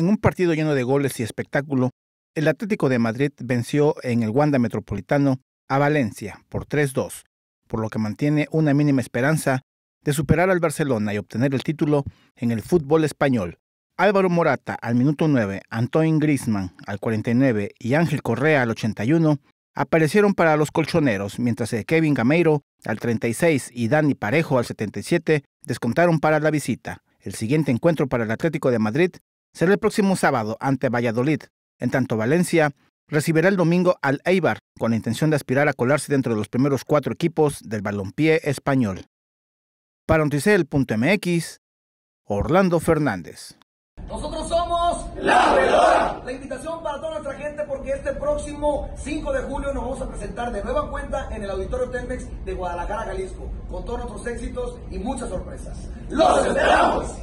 En un partido lleno de goles y espectáculo, el Atlético de Madrid venció en el Wanda Metropolitano a Valencia por 3-2, por lo que mantiene una mínima esperanza de superar al Barcelona y obtener el título en el fútbol español. Álvaro Morata al minuto 9, Antoine Grisman al 49 y Ángel Correa al 81 aparecieron para los colchoneros, mientras que Kevin Gameiro al 36 y Dani Parejo al 77 descontaron para la visita. El siguiente encuentro para el Atlético de Madrid será el próximo sábado ante Valladolid. En tanto, Valencia recibirá el domingo al Eibar, con la intención de aspirar a colarse dentro de los primeros cuatro equipos del balompié español. Para mx Orlando Fernández. Nosotros somos La Veladora. La invitación para toda nuestra gente porque este próximo 5 de julio nos vamos a presentar de nueva cuenta en el Auditorio Telmex de Guadalajara, Jalisco, con todos nuestros éxitos y muchas sorpresas. ¡Los esperamos!